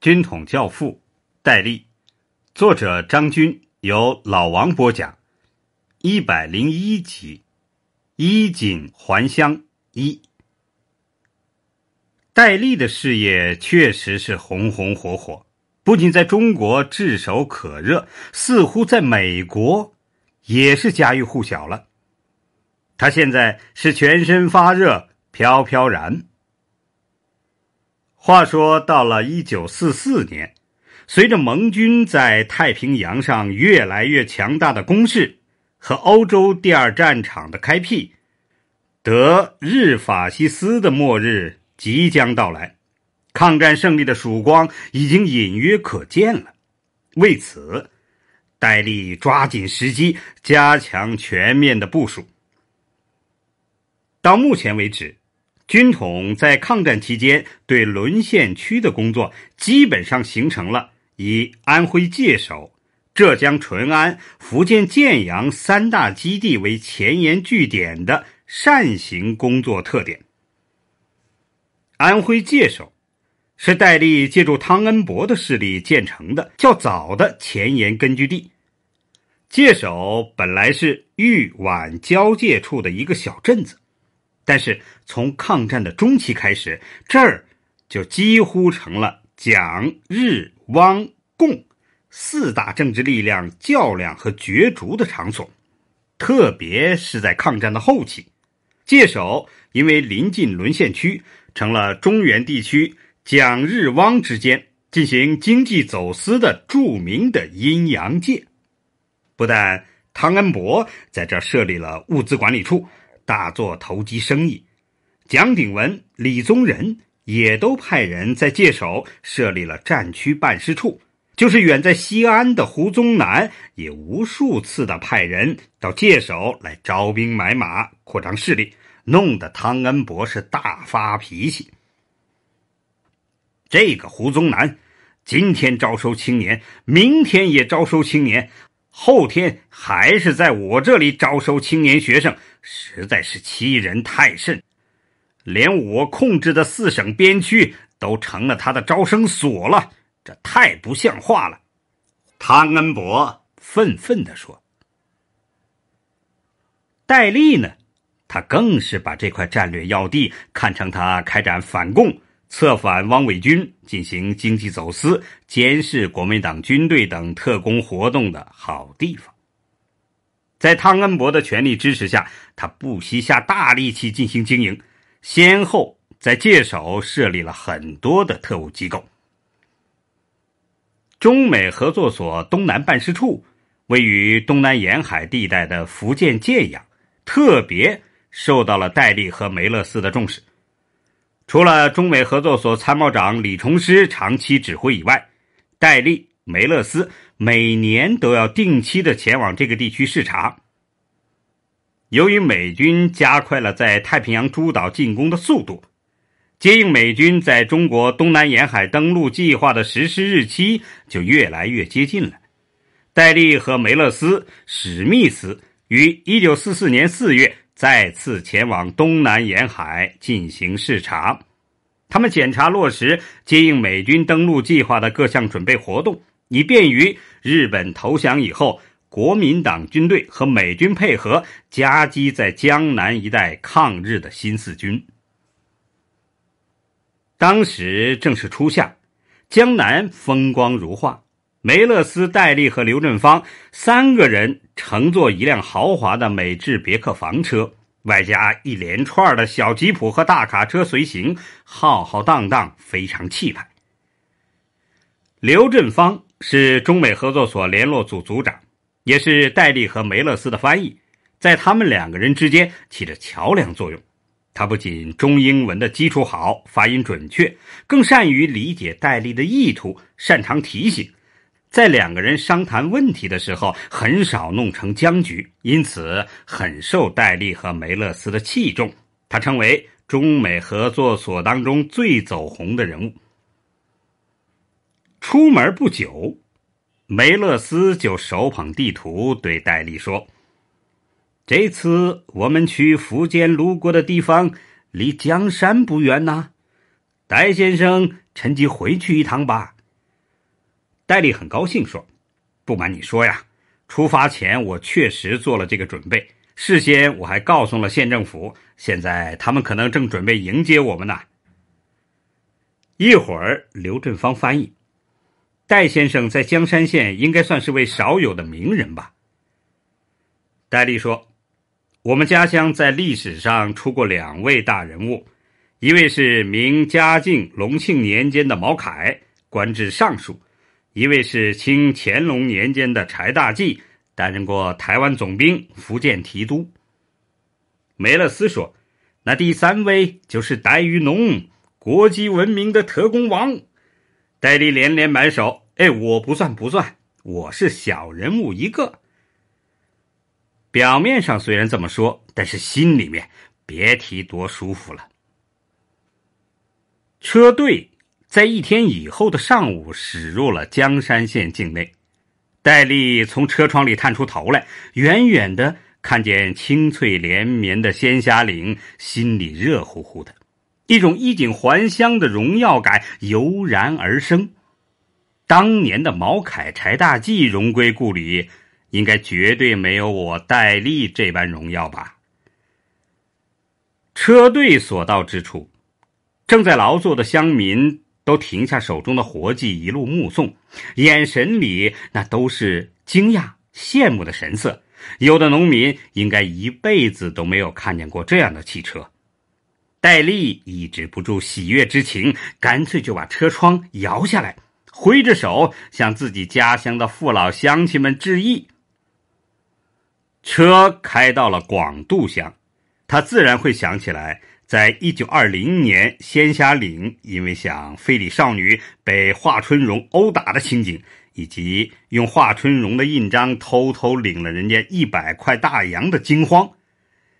军统教父戴笠，作者张军，由老王播讲，一百零一集，《衣锦还乡》一。戴笠的事业确实是红红火火，不仅在中国炙手可热，似乎在美国也是家喻户晓了。他现在是全身发热，飘飘然。话说到了一九四四年，随着盟军在太平洋上越来越强大的攻势和欧洲第二战场的开辟，德日法西斯的末日即将到来，抗战胜利的曙光已经隐约可见了。为此，戴笠抓紧时机，加强全面的部署。到目前为止。军统在抗战期间对沦陷区的工作，基本上形成了以安徽界首、浙江淳安、福建建阳三大基地为前沿据点的扇形工作特点。安徽界首是戴笠借助汤恩伯的势力建成的较早的前沿根据地。界首本来是豫皖交界处的一个小镇子。但是从抗战的中期开始，这儿就几乎成了蒋、日、汪、共四大政治力量较量和角逐的场所。特别是在抗战的后期，界首因为临近沦陷区，成了中原地区蒋、日、汪之间进行经济走私的著名的阴阳界。不但汤恩伯在这设立了物资管理处。大做投机生意，蒋鼎文、李宗仁也都派人在界首设立了战区办事处。就是远在西安的胡宗南，也无数次的派人到界首来招兵买马，扩张势力，弄得汤恩伯是大发脾气。这个胡宗南，今天招收青年，明天也招收青年。后天还是在我这里招收青年学生，实在是欺人太甚，连我控制的四省边区都成了他的招生所了，这太不像话了。”汤恩伯愤愤地说。戴笠呢，他更是把这块战略要地看成他开展反共。策反汪伪军，进行经济走私、监视国民党军队等特工活动的好地方。在汤恩伯的全力支持下，他不惜下大力气进行经营，先后在界首设立了很多的特务机构。中美合作所东南办事处位于东南沿海地带的福建建阳，特别受到了戴笠和梅勒斯的重视。除了中美合作所参谋长李崇师长期指挥以外，戴笠、梅勒斯每年都要定期的前往这个地区视察。由于美军加快了在太平洋诸岛进攻的速度，接应美军在中国东南沿海登陆计划的实施日期就越来越接近了。戴笠和梅勒斯、史密斯于一九四四年四月。再次前往东南沿海进行视察，他们检查落实接应美军登陆计划的各项准备活动，以便于日本投降以后，国民党军队和美军配合夹击在江南一带抗日的新四军。当时正是初夏，江南风光如画。梅勒斯、戴笠和刘振芳三个人乘坐一辆豪华的美制别克房车，外加一连串的小吉普和大卡车随行，浩浩荡荡，非常气派。刘振芳是中美合作所联络组组长，也是戴笠和梅勒斯的翻译，在他们两个人之间起着桥梁作用。他不仅中英文的基础好，发音准确，更善于理解戴笠的意图，擅长提醒。在两个人商谈问题的时候，很少弄成僵局，因此很受戴笠和梅勒斯的器重。他成为中美合作所当中最走红的人物。出门不久，梅勒斯就手捧地图对戴笠说：“这次我们去福建路过的地方，离江山不远呐，戴先生趁机回去一趟吧。”戴笠很高兴说：“不瞒你说呀，出发前我确实做了这个准备。事先我还告诉了县政府，现在他们可能正准备迎接我们呢。”一会儿，刘振芳翻译：“戴先生在江山县应该算是位少有的名人吧？”戴笠说：“我们家乡在历史上出过两位大人物，一位是明嘉靖隆庆年间的毛凯，官至尚书。”一位是清乾隆年间的柴大济，担任过台湾总兵、福建提督。梅勒斯说：“那第三位就是戴玉农，国际闻名的特工王。”戴笠连连摆手：“哎，我不算不算，我是小人物一个。”表面上虽然这么说，但是心里面别提多舒服了。车队。在一天以后的上午，驶入了江山县境内。戴笠从车窗里探出头来，远远的看见青翠连绵的仙霞岭，心里热乎乎的，一种衣锦还乡的荣耀感油然而生。当年的毛凯、柴大吉荣归故里，应该绝对没有我戴笠这般荣耀吧？车队所到之处，正在劳作的乡民。都停下手中的活计，一路目送，眼神里那都是惊讶、羡慕的神色。有的农民应该一辈子都没有看见过这样的汽车。戴笠抑制不住喜悦之情，干脆就把车窗摇下来，挥着手向自己家乡的父老乡亲们致意。车开到了广渡乡，他自然会想起来。在一九二零年，仙霞岭因为想非礼少女被华春荣殴打的情景，以及用华春荣的印章偷偷领了人家一百块大洋的惊慌，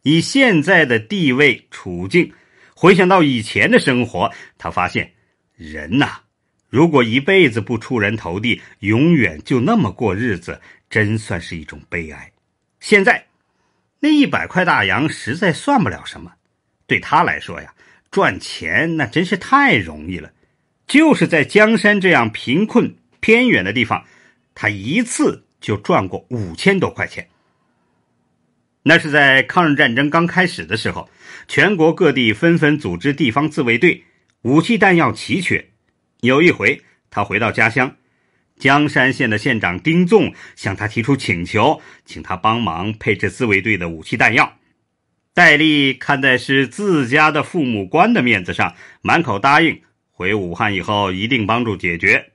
以现在的地位处境，回想到以前的生活，他发现人呐，如果一辈子不出人头地，永远就那么过日子，真算是一种悲哀。现在，那一百块大洋实在算不了什么。对他来说呀，赚钱那真是太容易了。就是在江山这样贫困偏远的地方，他一次就赚过五千多块钱。那是在抗日战争刚开始的时候，全国各地纷纷组织地方自卫队，武器弹药奇缺。有一回，他回到家乡，江山县的县长丁纵向他提出请求，请他帮忙配置自卫队的武器弹药。戴笠看在是自家的父母官的面子上，满口答应，回武汉以后一定帮助解决。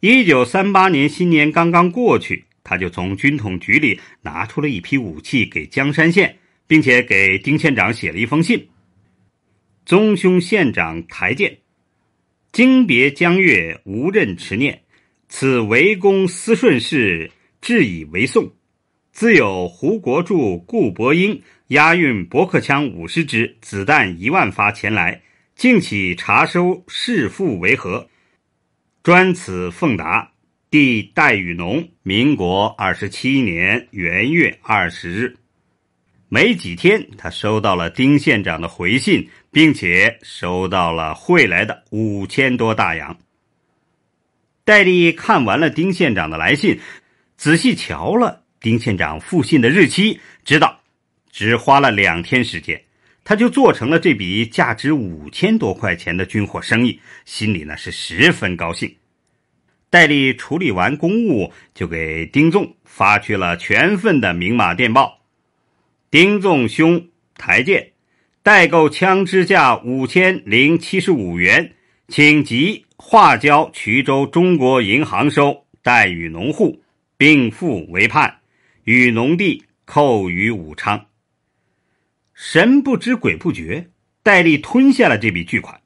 一九三八年新年刚刚过去，他就从军统局里拿出了一批武器给江山县，并且给丁县长写了一封信：“宗兄县长台鉴，经别江月，无任迟念，此为公私顺事，至以为颂。”自有胡国柱、顾伯英押运驳壳枪五十支、子弹一万发前来，敬请查收，弑父为和，专此奉达。弟戴雨农，民国二十七年元月二十日。没几天，他收到了丁县长的回信，并且收到了汇来的五千多大洋。戴笠看完了丁县长的来信，仔细瞧了。丁县长复信的日期知道，只花了两天时间，他就做成了这笔价值五千多块钱的军火生意，心里呢是十分高兴。戴笠处理完公务，就给丁纵发去了全份的明码电报：“丁纵兄台鉴，代购枪支架五千零七十五元，请即划交衢州中国银行收，待与农户，并付为盼。”与农地扣于武昌，神不知鬼不觉，戴笠吞下了这笔巨款。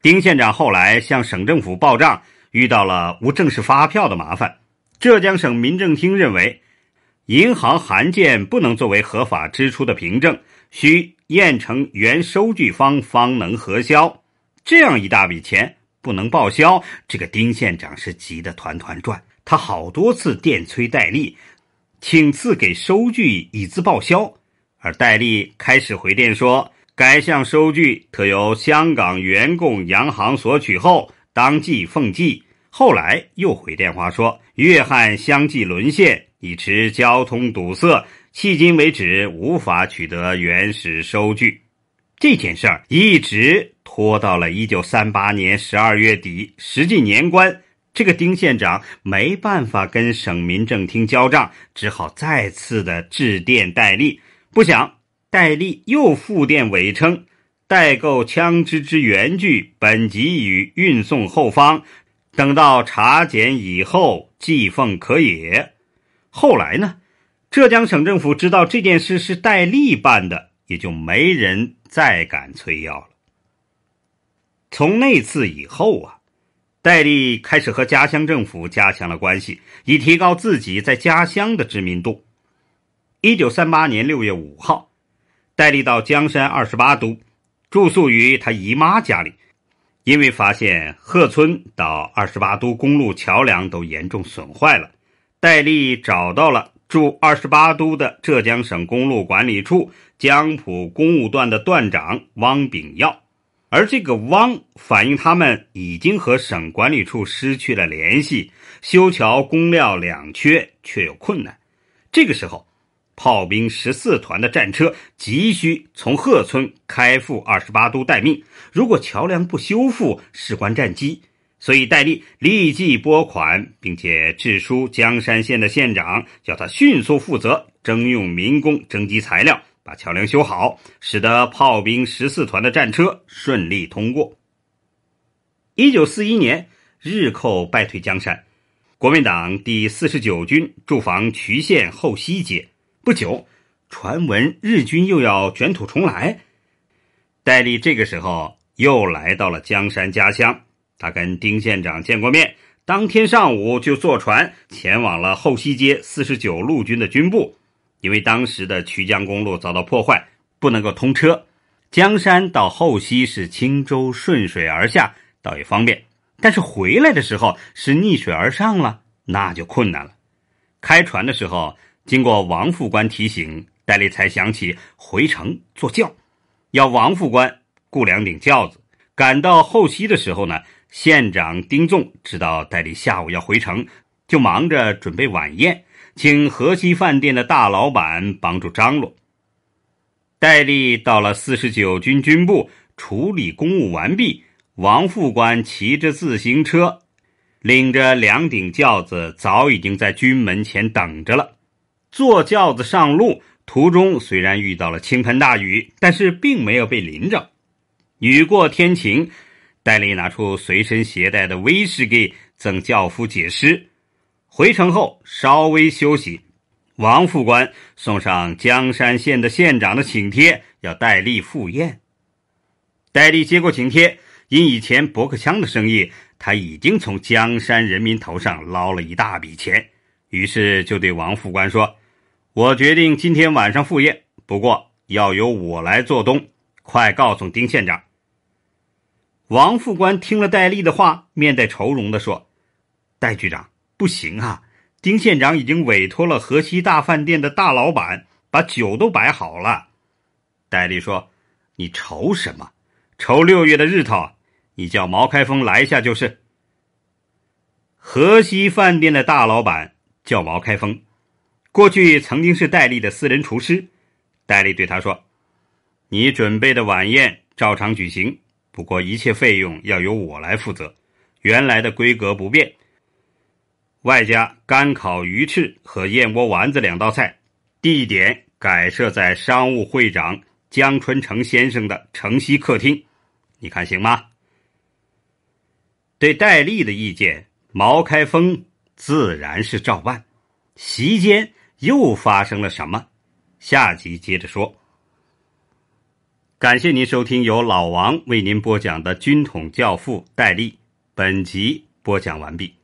丁县长后来向省政府报账，遇到了无正式发票的麻烦。浙江省民政厅认为，银行函件不能作为合法支出的凭证，需验成原收据方方能核销。这样一大笔钱不能报销，这个丁县长是急得团团转。他好多次电催戴笠。请赐给收据以资报销。而戴笠开始回电说，该项收据特由香港员工洋行索取后当即奉寄。后来又回电话说，约翰相继沦陷，以持交通堵塞，迄今为止无法取得原始收据。这件事儿一直拖到了一九三八年十二月底，实际年关。这个丁县长没办法跟省民政厅交账，只好再次的致电戴笠，不想戴笠又复电委称代购枪支之原据本已予运送后方，等到查检以后寄奉可也。后来呢，浙江省政府知道这件事是戴笠办的，也就没人再敢催要了。从那次以后啊。戴笠开始和家乡政府加强了关系，以提高自己在家乡的知名度。一九三八年六月五号，戴笠到江山二十八都，住宿于他姨妈家里。因为发现鹤村到二十八都公路桥梁都严重损坏了，戴笠找到了驻二十八都的浙江省公路管理处江浦公务段的段长汪炳耀。而这个汪反映他们已经和省管理处失去了联系，修桥工料两缺，却有困难。这个时候，炮兵十四团的战车急需从贺村开赴二十八都待命，如果桥梁不修复，事关战机。所以戴笠立即拨款，并且致书江山县的县长，叫他迅速负责征用民工，征集材料。把桥梁修好，使得炮兵十四团的战车顺利通过。一九四一年，日寇败退江山，国民党第四十九军驻防渠县后溪街。不久，传闻日军又要卷土重来。戴笠这个时候又来到了江山家乡，他跟丁县长见过面，当天上午就坐船前往了后溪街四十九陆军的军部。因为当时的渠江公路遭到破坏，不能够通车。江山到后溪是轻舟顺水而下，倒也方便。但是回来的时候是逆水而上了，那就困难了。开船的时候，经过王副官提醒，戴笠才想起回城坐轿，要王副官雇两顶轿子。赶到后溪的时候呢，县长丁纵知道戴笠下午要回城，就忙着准备晚宴。请河西饭店的大老板帮助张罗。戴笠到了四十九军军部，处理公务完毕。王副官骑着自行车，领着两顶轿子，早已经在军门前等着了。坐轿子上路途中，虽然遇到了倾盆大雨，但是并没有被淋着。雨过天晴，戴笠拿出随身携带的威士忌，赠轿夫解释。回城后稍微休息，王副官送上江山县的县长的请帖，要戴笠赴宴。戴笠接过请帖，因以前驳壳枪的生意，他已经从江山人民头上捞了一大笔钱，于是就对王副官说：“我决定今天晚上赴宴，不过要由我来做东，快告诉丁县长。”王副官听了戴笠的话，面带愁容的说：“戴局长。”不行啊！丁县长已经委托了河西大饭店的大老板，把酒都摆好了。戴笠说：“你愁什么？愁六月的日头？你叫毛开封来一下就是。”河西饭店的大老板叫毛开封，过去曾经是戴笠的私人厨师。戴笠对他说：“你准备的晚宴照常举行，不过一切费用要由我来负责，原来的规格不变。”外加干烤鱼翅和燕窝丸子两道菜，地点改设在商务会长江春城先生的城西客厅，你看行吗？对戴笠的意见，毛开峰自然是照办。席间又发生了什么？下集接着说。感谢您收听由老王为您播讲的《军统教父戴笠》，本集播讲完毕。